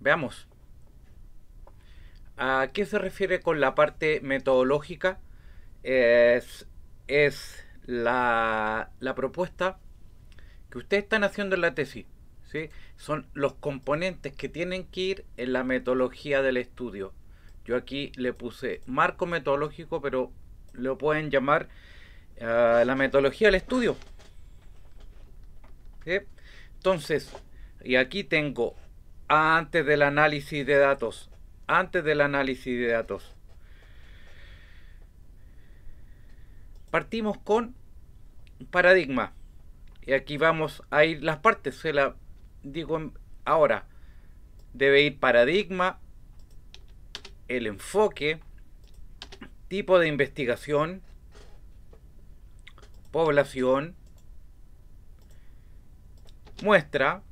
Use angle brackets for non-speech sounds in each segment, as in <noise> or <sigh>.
veamos. ¿A qué se refiere con la parte metodológica? Es, la, propuesta que ustedes están haciendo en la tesis. ¿sí? Son los componentes que tienen que ir en la metodología del estudio. Yo aquí le puse marco metodológico, pero lo pueden llamar ah, la metodología del estudio. Entonces, y aquí tengo antes del análisis de datos. Antes del análisis de datos. Partimos con paradigma. Y aquí vamos a ir las partes. Se la digo ahora. Debe ir paradigma, el enfoque, tipo de investigación, población, muestra,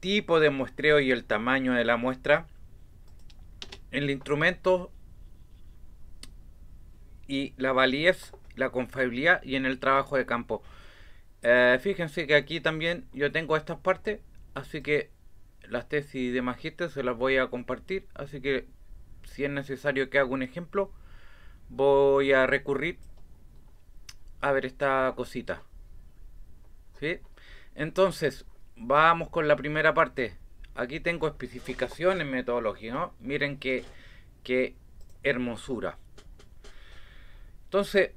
tipo de muestreo y el tamaño de la muestra, el instrumento y la validez, la confiabilidad y en el trabajo de campo. Eh, fíjense que aquí también yo tengo estas partes, así que las tesis de magíster se las voy a compartir, así que si es necesario que haga un ejemplo, voy a recurrir a ver esta cosita. ¿Sí? Entonces, Vamos con la primera parte. Aquí tengo especificaciones metodológicas. Miren qué, hermosura. Entonces,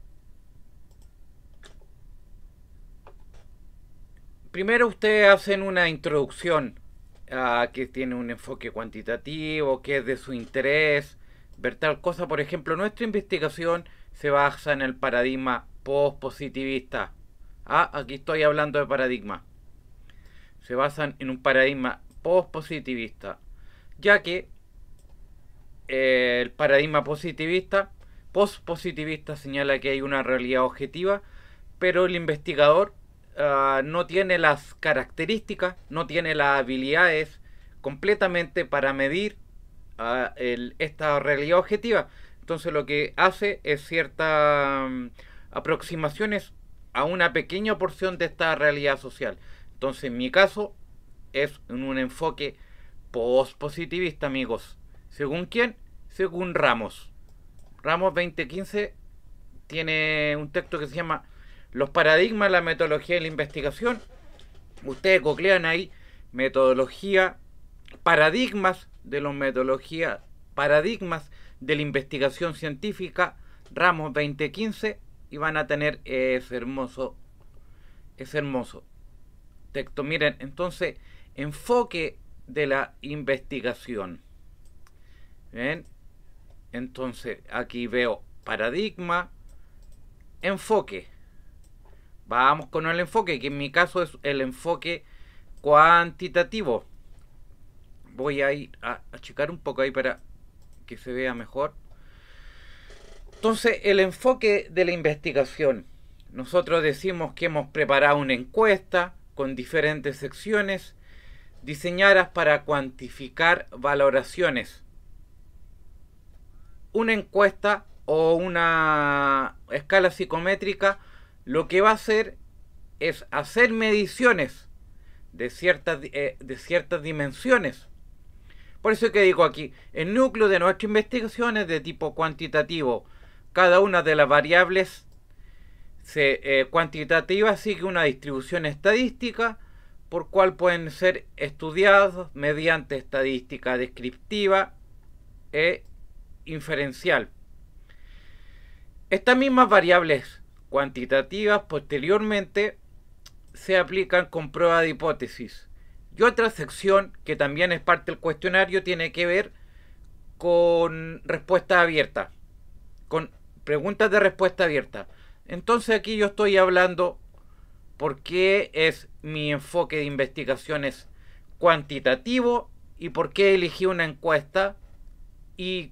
primero ustedes hacen una introducción a que tiene un enfoque cuantitativo, que es de su interés, ver tal cosa. Por ejemplo, nuestra investigación se basa en el paradigma post-positivista. Ah, aquí estoy hablando de paradigma se basan en un paradigma post-positivista, ya que eh, el paradigma positivista, señala que hay una realidad objetiva, pero el investigador ah, no tiene las características, no tiene las habilidades completamente para medir ah, esta realidad objetiva. Entonces lo que hace es ciertas mm, aproximaciones a una pequeña porción de esta realidad social. Entonces, en mi caso, es un enfoque post-positivista, amigos. ¿Según quién? Según Ramos. Ramos 2015 tiene un texto que se llama Los paradigmas, la metodología y la investigación. Ustedes coclean ahí metodología, paradigmas de la metodología, paradigmas de la investigación científica, Ramos 2015, y van a tener eh, ese hermoso, es hermoso texto. Miren, entonces, enfoque de la investigación. ¿Ven? Entonces, aquí veo paradigma, enfoque. Vamos con el enfoque, que en mi caso es el enfoque cuantitativo. Voy a ir a achicar un poco ahí para que se vea mejor. Entonces, el enfoque de la investigación. Nosotros decimos que hemos preparado una encuesta, con diferentes secciones diseñadas para cuantificar valoraciones. Una encuesta o una escala psicométrica lo que va a hacer es hacer mediciones de ciertas, eh, de ciertas dimensiones. Por eso que digo aquí, el núcleo de nuestra investigación es de tipo cuantitativo. Cada una de las variables se, eh, cuantitativa sigue una distribución estadística por cual pueden ser estudiados mediante estadística descriptiva e inferencial. Estas mismas variables cuantitativas posteriormente se aplican con prueba de hipótesis. Y otra sección que también es parte del cuestionario tiene que ver con respuesta abierta, con preguntas de respuesta abierta. Entonces aquí yo estoy hablando por qué es mi enfoque de investigaciones cuantitativo y por qué elegí una encuesta y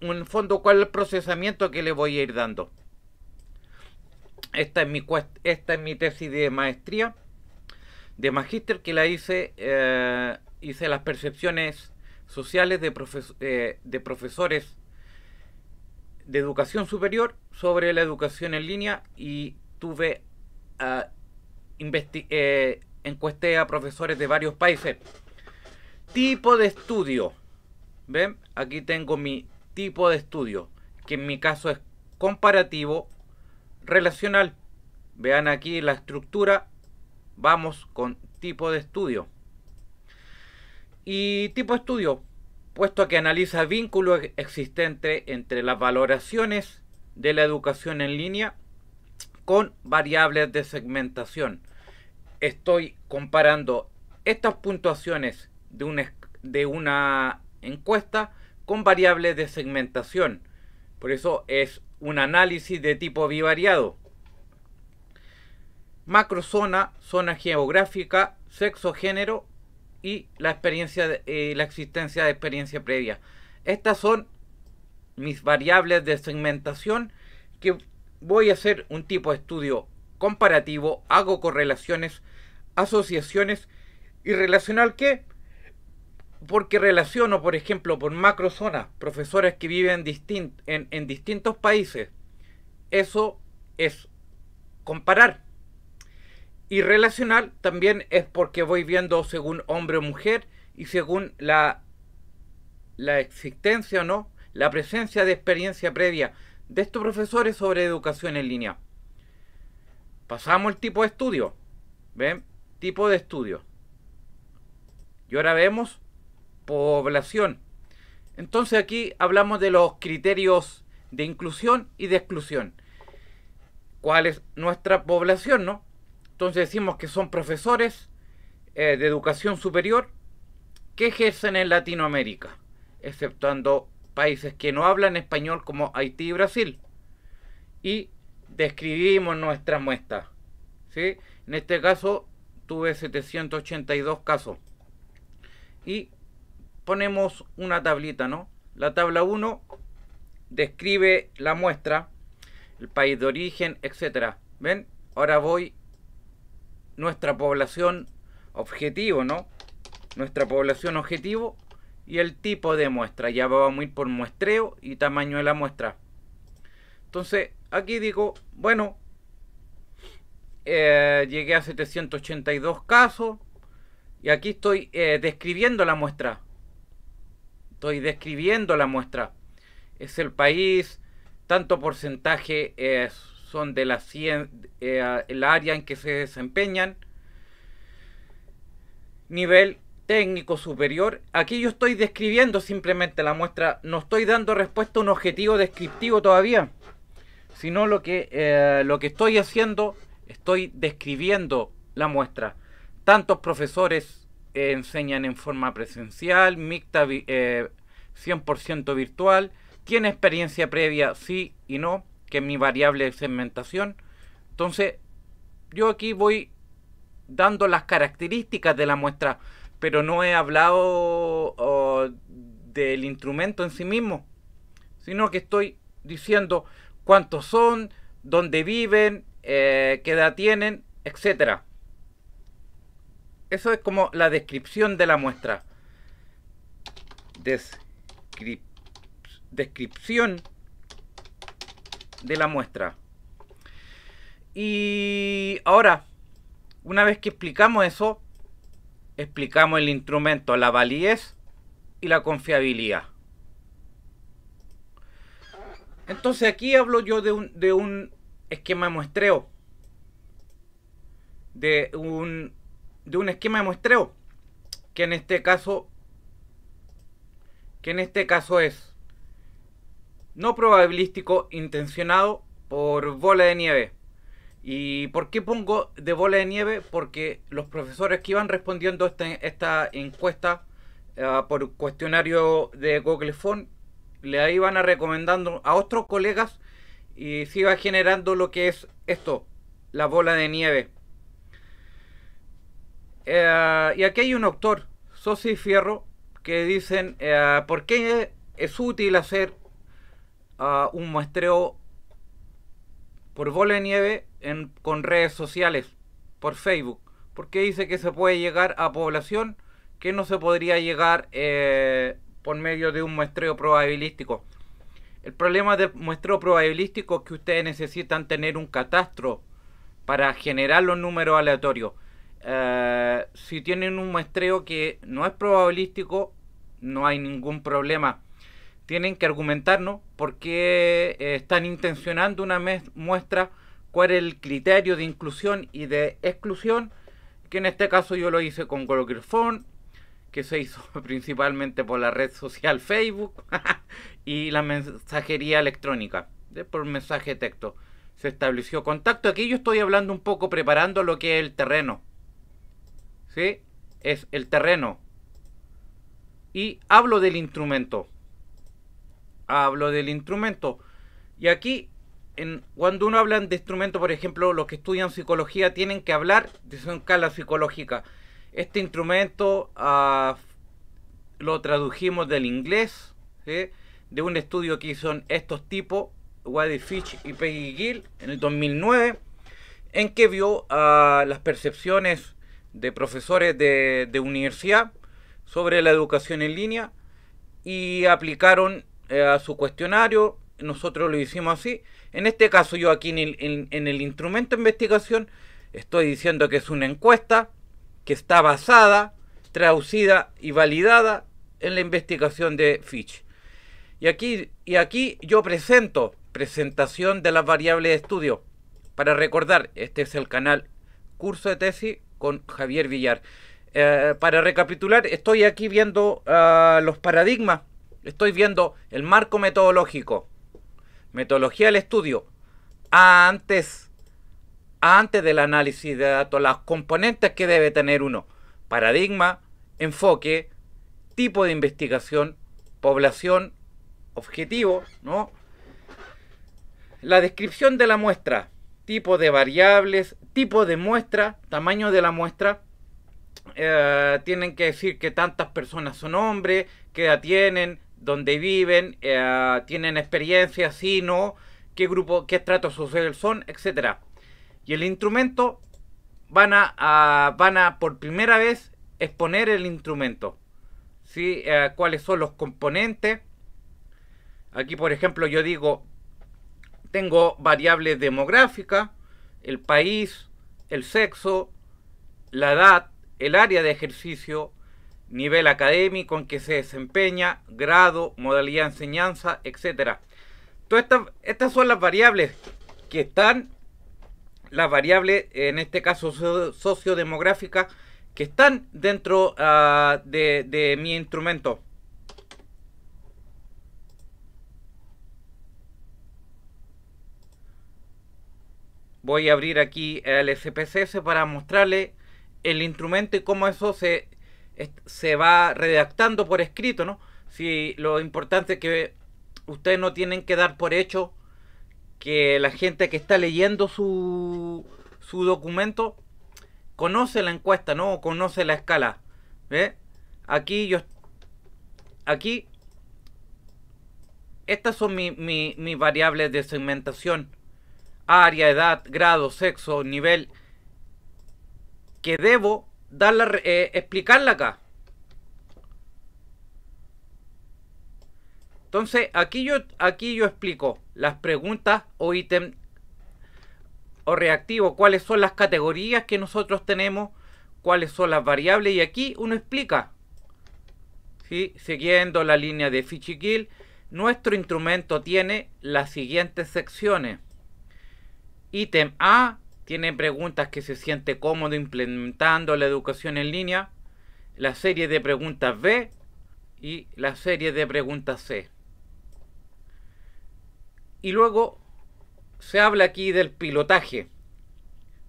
en fondo cuál es el procesamiento que le voy a ir dando. Esta es mi, esta mi tesis de maestría, de magíster que la hice, eh, hice las percepciones sociales de, eh, de profesores de educación superior sobre la educación en línea y tuve ah, eh, encuesté a profesores de varios países. Tipo de estudio. ¿Ven? Aquí tengo mi tipo de estudio, que en mi caso es comparativo relacional. Vean aquí la estructura. Vamos con tipo de estudio. Y tipo de estudio, puesto que analiza vínculos existentes entre las valoraciones de la educación en línea con variables de segmentación. Estoy comparando estas puntuaciones de una, de una encuesta con variables de segmentación. Por eso es un análisis de tipo bivariado. Macrozona, zona geográfica, sexo, género y la experiencia eh, la existencia de experiencia previa. Estas son mis variables de segmentación que voy a hacer un tipo de estudio comparativo, hago correlaciones, asociaciones y relacional qué? porque relaciono, por ejemplo, por zonas, profesores que viven en distintos países. Eso es comparar y relacional también es porque voy viendo según hombre o mujer y según la, la existencia o no, la presencia de experiencia previa de estos profesores sobre educación en línea. Pasamos el tipo de estudio. ¿Ven? Tipo de estudio. Y ahora vemos población. Entonces aquí hablamos de los criterios de inclusión y de exclusión. ¿Cuál es nuestra población, no? Entonces decimos que son profesores eh, de educación superior que ejercen en Latinoamérica, exceptuando países que no hablan español como Haití y Brasil. Y describimos nuestra muestra. ¿sí? En este caso tuve 782 casos. Y ponemos una tablita, ¿no? La tabla 1 describe la muestra, el país de origen, etc. ¿Ven? Ahora voy nuestra población objetivo, ¿no? Nuestra población objetivo y el tipo de muestra. Ya vamos a ir por muestreo y tamaño de la muestra. Entonces, aquí digo, bueno, eh, llegué a 782 casos y aquí estoy eh, describiendo la muestra. Estoy describiendo la muestra. Es el país, tanto porcentaje es son de la cien, eh, el área en que se desempeñan, nivel técnico superior. Aquí yo estoy describiendo simplemente la muestra, no estoy dando respuesta a un objetivo descriptivo todavía, sino lo que, eh, lo que estoy haciendo, estoy describiendo la muestra. Tantos profesores eh, enseñan en forma presencial, mixta 100% virtual, tiene experiencia previa, sí y no que es mi variable de segmentación. Entonces, yo aquí voy dando las características de la muestra, pero no he hablado del instrumento en sí mismo, sino que estoy diciendo cuántos son, dónde viven, eh, qué edad tienen, etcétera. Eso es como la descripción de la muestra. descripción de la muestra. Y ahora, una vez que explicamos eso, explicamos el instrumento, la validez y la confiabilidad. Entonces aquí hablo yo de un, esquema de muestreo. De un, de un esquema de muestreo. Que en este caso. Que en este caso es no probabilístico intencionado por bola de nieve. ¿Y por qué pongo de bola de nieve? Porque los profesores que iban respondiendo este, esta, encuesta eh, por cuestionario de Google Phone. le iban a recomendando a otros colegas y se iba generando lo que es esto, la bola de nieve. Eh, y aquí hay un autor, Sosi Fierro, que dicen eh, por qué es útil hacer un muestreo por bola de nieve en, con redes sociales, por Facebook, porque dice que se puede llegar a población que no se podría llegar eh, por medio de un muestreo probabilístico. El problema del muestreo probabilístico es que ustedes necesitan tener un catastro para generar los números aleatorios. Eh, si tienen un muestreo que no es probabilístico, no hay ningún problema tienen que argumentarnos por qué eh, están intencionando una muestra, cuál es el criterio de inclusión y de exclusión, que en este caso yo lo hice con Phone que se hizo <laughs> principalmente por la red social Facebook <laughs> y la mensajería electrónica, por mensaje texto. Se estableció contacto. Aquí yo estoy hablando un poco preparando lo que es el terreno. ¿Sí? Es el terreno. Y hablo del instrumento hablo del instrumento. Y aquí, en, cuando uno habla de instrumento, por ejemplo, los que estudian psicología tienen que hablar de su escala psicológica. Este instrumento ah, lo tradujimos del inglés, de un estudio que son estos tipos, Waddy Fitch y Peggy Gill, en el 2009, en que vio ah, las percepciones de profesores de universidad sobre la educación en línea y aplicaron eh, a su cuestionario, nosotros lo hicimos así. En este caso yo aquí en el, instrumento de investigación estoy diciendo que es una encuesta que está basada, traducida y validada en la investigación de Fitch. Y aquí, y aquí yo presento presentación de las variables de estudio. Para recordar, este es el canal Curso de Tesis con Javier Villar. Eh, para recapitular, estoy aquí viendo ah, los paradigmas Estoy viendo el marco metodológico. Metodología del estudio. Antes, antes del análisis de datos, las componentes que debe tener uno. Paradigma, enfoque, tipo de investigación, población, objetivo, ¿no? La descripción de la muestra, tipo de variables, tipo de muestra, tamaño de la muestra. Eh, tienen que decir que tantas personas son hombres, que edad tienen, donde viven, eh, tienen experiencia, si no, qué grupo, qué estrato social son, etc. Y el instrumento van a, van a por primera vez exponer el instrumento. ¿sí? Eh, cuáles son los componentes. Aquí, por ejemplo, yo digo, tengo variables demográficas, el país, el sexo, la edad, el área de ejercicio, nivel académico en que se desempeña, grado, modalidad de enseñanza, etc. Todas estas, estas son las variables que están, las variables en este caso sociodemográficas, que están dentro ah, de, mi instrumento. Voy a abrir aquí el SPSS para mostrarle el instrumento y cómo eso se se va redactando por escrito, ¿no? Si lo importante es que ustedes no tienen que dar por hecho que la gente que está leyendo su, su documento conoce la encuesta, ¿no? O conoce la escala. ¿Ve? Aquí yo... Aquí... Estas son mis variables de segmentación. Área, edad, grado, sexo, nivel. Que debo darla, eh, explicarla acá. Entonces, aquí yo, aquí yo explico las preguntas o ítem o reactivo, cuáles son las categorías que nosotros tenemos, cuáles son las variables y aquí uno explica. ¿sí? Siguiendo la línea de Fichiquil, nuestro instrumento tiene las siguientes secciones. Ítem A tiene preguntas que se siente cómodo implementando la educación en línea, la serie de preguntas B y la serie de preguntas C. Y luego se habla aquí del pilotaje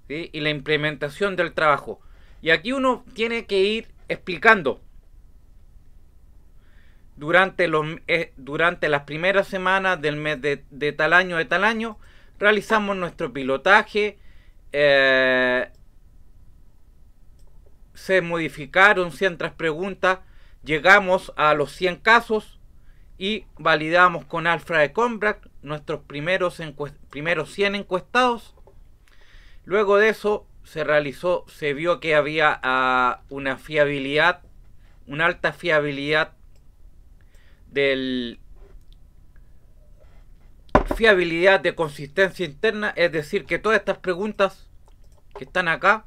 y la implementación del trabajo. Y aquí uno tiene que ir explicando durante, los, eh, durante las primeras semanas del mes de, tal año de tal año, realizamos nuestro pilotaje, eh, se modificaron 100 preguntas, llegamos a los 100 casos y validamos con Alfa de Combrack nuestros primeros, primeros 100 encuestados. Luego de eso se realizó, se vio que había ah, una fiabilidad, una alta fiabilidad del fiabilidad, de consistencia interna, es decir, que todas estas preguntas que están acá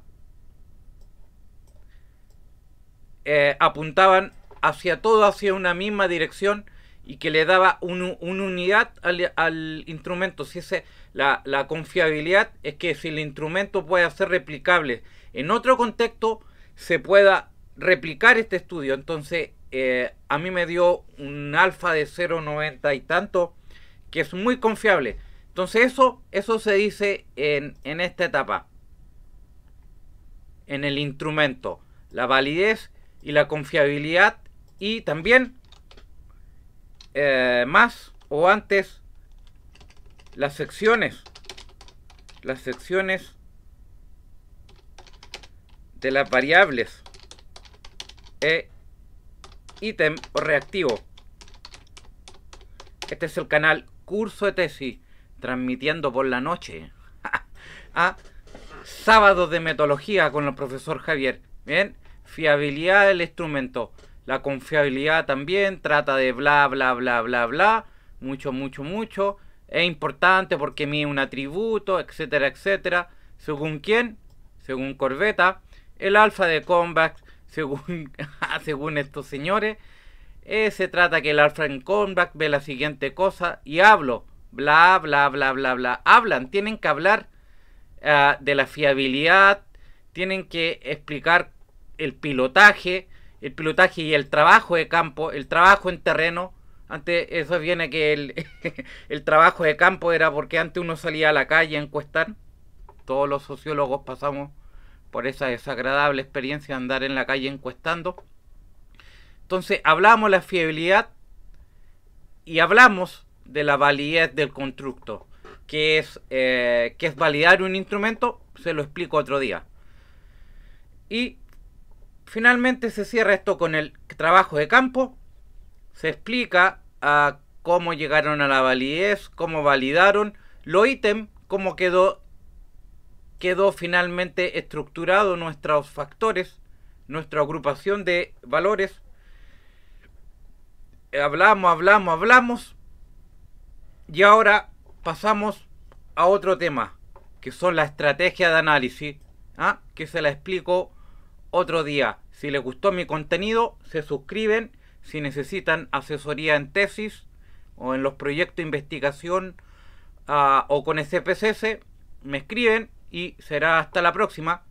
eh, apuntaban hacia todo, hacia una misma dirección y que le daba una unidad al, instrumento. Si ese, la, confiabilidad es que si el instrumento puede ser replicable en otro contexto, se pueda replicar este estudio. Entonces, eh, a mí me dio un alfa de 0,90 y tanto que es muy confiable. Entonces eso, eso se dice en, en esta etapa, en el instrumento, la validez y la confiabilidad y también eh, más o antes las secciones, las secciones de las variables e ítem o reactivo. Este es el canal curso de tesis, transmitiendo por la noche. <laughs> a sábados de metodología con el profesor Javier. Bien, fiabilidad del instrumento. La confiabilidad también trata de bla, bla, bla, bla, bla. Mucho, mucho, mucho. Es importante porque mide un atributo, etcétera, etcétera. Según quién, según Corbeta. El alfa de Combat, según, <laughs> según estos señores. Eh, se trata que el Alfred Kornbach ve la siguiente cosa y hablo. Bla, bla, bla, bla, bla. Hablan, tienen que hablar ah, de la fiabilidad, tienen que explicar el pilotaje, el pilotaje y el trabajo de campo, el trabajo en terreno. Antes eso viene que el, <laughs> el trabajo de campo era porque antes uno salía a la calle a encuestar. Todos los sociólogos pasamos por esa desagradable experiencia de andar en la calle encuestando. Entonces hablamos de la fiabilidad y hablamos de la validez del constructo, que es, eh, que es validar un instrumento, se lo explico otro día. Y finalmente se cierra esto con el trabajo de campo, se explica ah, cómo llegaron a la validez, cómo validaron, lo ítem, cómo quedó, quedó finalmente estructurado nuestros factores, nuestra agrupación de valores, eh, hablamos, hablamos, hablamos. Y ahora pasamos a otro tema, que son la estrategia de análisis, ¿ah? que se la explico otro día. Si les gustó mi contenido, se suscriben. Si necesitan asesoría en tesis o en los proyectos de investigación ah, o con SPSS, me escriben y será hasta la próxima.